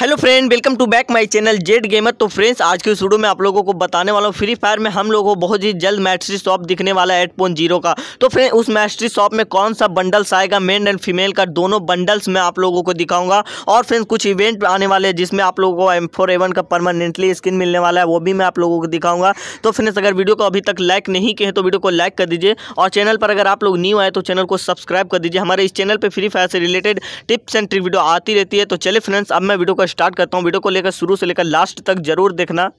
hello friend welcome to back my channel Z gamer तो friends आज के इस वीडियो में आप लोगों को बताने वाला हूँ फ्री फायर में हम लोगों को बहुत ही जल्द मैस्ट्री शॉप दिखने वाला है एट पॉइंट जीरो का तो फ्रेंड उस मैस्ट्री शॉप में कौन सा बंडल्स आएगा मेन एंड फीमेल का दोनों बंडल्स मैं आप लोगों को दिखाऊंगा और फ्रेंड्स कुछ इवेंट आने वाले हैं जिसमें आप लोगों को एम फोर का परमानेंटली स्किन मिलने वाला है वो भी मैं आप लोगों को दिखाऊंगा तो फ्रेंड्स अगर वीडियो को अभी तक लाइक नहीं किए तो वीडियो को लाइक कर दीजिए और चैनल पर अगर आप लोग न्यू आए तो चैनल को सब्सक्राइब कर दीजिए हमारे इस चैनल पर फ्री फायर से related tips and trick video आती रहती है तो चले फ्रेंड्स अब मैं वीडियो को स्टार्ट करता हूँ वीडियो को लेकर शुरू से लेकर लास्ट तक जरूर देखना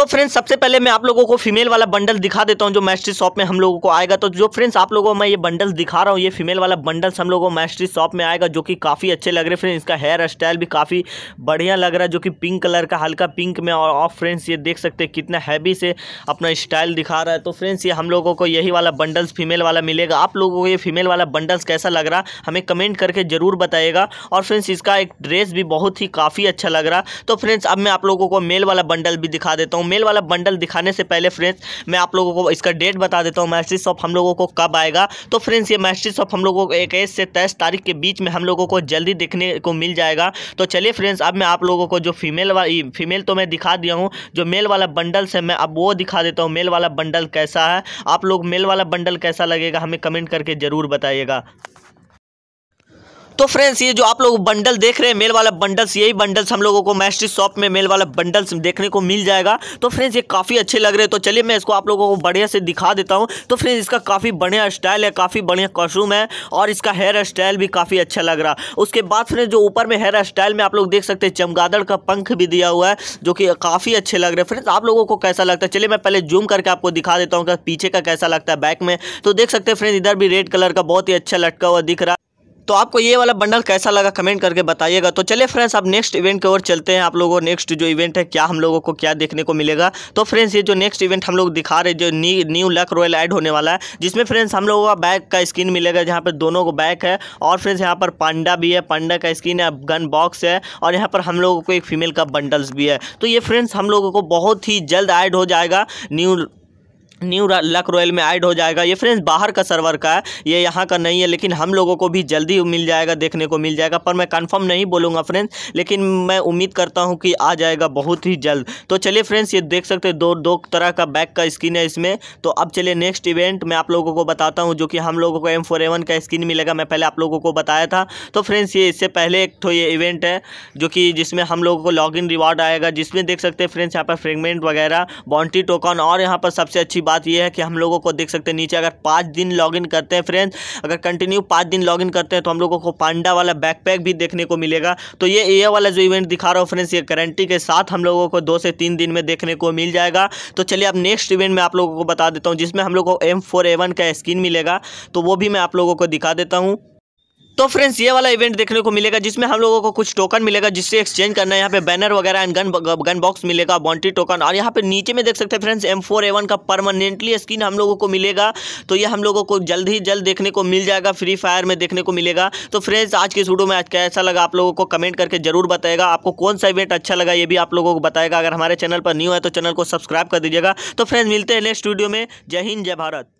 तो फ्रेंड्स सबसे पहले मैं आप लोगों को फीमेल वाला बंडल दिखा देता हूँ जो मैस्ट्री शॉप में हम लोगों को आएगा तो जो फ्रेंड्स आप लोगों को मैं ये बंडल्स दिखा रहा हूँ ये फीमेल वाला बंडल्स हम लोगों को मैस्ट्री शॉप में आएगा जो कि काफ़ी अच्छे लग रहे फ्रेंड्स इसका हेयर स्टाइल भी काफ़ी बढ़िया लग रहा है जो कि पिंक कलर का हल्का पिंक में और ऑफ फ्रेंड्स ये देख सकते हैं कितना हैवी से अपना स्टाइल दिखा रहा है तो फ्रेंड्स ये हम लोगों को यही वाला बंडल्स फीमेल वाला मिलेगा आप लोगों को ये फीमेल वाला बंडल्स कैसा लग रहा हमें कमेंट करके ज़रूर बताएगा और फ्रेंड्स इसका एक ड्रेस भी बहुत ही काफ़ी अच्छा लग रहा तो फ्रेंड्स अब मैं आप लोगों को मेल वाला बंडल भी दिखा देता हूँ मेल वाला बंडल दिखाने से पहले फ्रेंड्स मैं आप लोगों को इसका डेट बता देता हूँ मैस्ट्री शॉप हम लोगों को कब आएगा तो फ्रेंड्स ये मैस्ट्री शॉप हम लोगों को इक्कीस से तेईस तारीख के बीच में हम लोगों को जल्दी देखने को मिल जाएगा तो चलिए फ्रेंड्स अब मैं आप लोगों को जो फीमेल वाली फीमेल तो मैं दिखा दिया हूँ जो मेल वाला बंडल्स है मैं अब वो दिखा देता हूँ मेल वाला बंडल कैसा है आप लोग मेल वाला बंडल कैसा लगेगा हमें कमेंट करके ज़रूर बताइएगा तो फ्रेंड्स ये जो आप लोग बंडल देख रहे हैं मेल वाला बंडल्स यही बंडल्स हम लोगों को मैस्ट्री शॉप में मेल वाला बंडल्स देखने को मिल जाएगा तो फ्रेंड्स ये काफ़ी अच्छे लग रहे हैं तो चलिए मैं इसको आप लोगों को बढ़िया से दिखा देता हूँ तो फ्रेंड्स इसका काफ़ी बढ़िया स्टाइल है काफ़ी बढ़िया कॉस्ट्यूम है और इसका हेयर स्टाइल भी काफ़ी अच्छा लग रहा उसके बाद फ्रेंड जो ऊपर में हेयर स्टाइल में आप लोग देख सकते हैं चमगादड़ का पंख भी दिया हुआ है जो कि काफ़ी अच्छे लग रहे हैं फ्रेंड्स आप लोगों को कैसा लगता है चलिए मैं पहले जूम करके आपको दिखा देता हूँ पीछे का कैसा लगता है बैक में तो देख सकते हैं फ्रेंड इधर भी रेड कलर का बहुत ही अच्छा लटका हुआ दिख रहा है तो आपको ये वाला बंडल कैसा लगा कमेंट करके बताइएगा तो चलिए फ्रेंड्स आप नेक्स्ट इवेंट की ओर चलते हैं आप लोगों नेक्स्ट जो इवेंट है क्या हम लोगों को क्या देखने को मिलेगा तो फ्रेंड्स ये जो नेक्स्ट इवेंट हम लोग दिखा रहे जो new new luck royale add होने वाला है जिसमें फ्रेंड्स हम लोगों का बैक का स्किन मिलेगा जहाँ पर दोनों को बैक है और फ्रेंड्स यहाँ पर पांडा भी है पांडा का स्किन है गन बॉक्स है और यहाँ पर हम लोगों को एक फीमेल का बंडल्स भी है तो ये फ्रेंड्स हम लोगों को बहुत ही जल्द ऐड हो जाएगा न्यू न्यू लक रॉयल में ऐड हो जाएगा ये फ्रेंड्स बाहर का सर्वर का है ये यहाँ का नहीं है लेकिन हम लोगों को भी जल्दी मिल जाएगा देखने को मिल जाएगा पर मैं कंफर्म नहीं बोलूँगा फ्रेंड्स लेकिन मैं उम्मीद करता हूँ कि आ जाएगा बहुत ही जल्द तो चलिए फ्रेंड्स ये देख सकते हैं दो दो तरह का बैक का स्किन है इसमें तो अब चलिए नेक्स्ट इवेंट मैं आप लोगों को बताता हूँ जो कि हम लोगों को एम का स्किन मिलेगा मैं पहले आप लोगों को बताया था तो फ्रेंड्स ये इससे पहले एक तो ये इवेंट है जो कि जिसमें हम लोगों को लॉग रिवॉर्ड आएगा जिसमें देख सकते हैं फ्रेंड्स यहाँ पर फ्रेगमेंट वगैरह बॉन्टी टोकन और यहाँ पर सबसे अच्छी बात यह है कि हम लोगों को देख सकते हैं नीचे अगर पाँच दिन लॉगिन करते हैं फ्रेंड्स अगर कंटिन्यू पाँच दिन लॉगिन करते हैं तो हम लोगों को पांडा वाला बैकपैक भी देखने को मिलेगा तो ये ए वाला जो इवेंट दिखा रहा हूँ फ्रेंड्स ये गारंटी के साथ हम लोगों को दो से तीन दिन में देखने को मिल जाएगा तो चलिए अब नेक्स्ट इवेंट में आप लोगों को बता देता हूँ जिसमें हम लोग को एम फोर ए वन का स्किन मिलेगा तो वो भी मैं आप लोगों को दिखा देता हूँ तो फ्रेंड्स ये वाला इवेंट देखने को मिलेगा जिसमें हम लोगों को कुछ टोकन मिलेगा जिससे एक्सचेंज करना है यहाँ पे बैनर वगैरह एंड गन गन बॉक्स मिलेगा बॉन्टी टोकन और यहाँ पे नीचे में देख सकते हैं फ्रेंड्स एम फोर का परमानेंटली स्किन हम लोगों को मिलेगा तो ये हम लोगों को जल्द ही जल्द देखने को मिल जाएगा फ्री फायर में देखने को मिलेगा तो फ्रेंड्स आज के वीडियो में आज कैसा लगा आप लोगों को कमेंट करके जरूर बताएगा आपको कौन सा इवेंट अच्छा लगा ये भी आप लोगों को बताएगा अगर हमारे चैनल पर न्यू है तो चैनल को सब्सक्राइब कर दीजिएगा तो फ्रेंड्स मिलते हैं नेक्स्ट वीडियो में जय हिंद जय भारत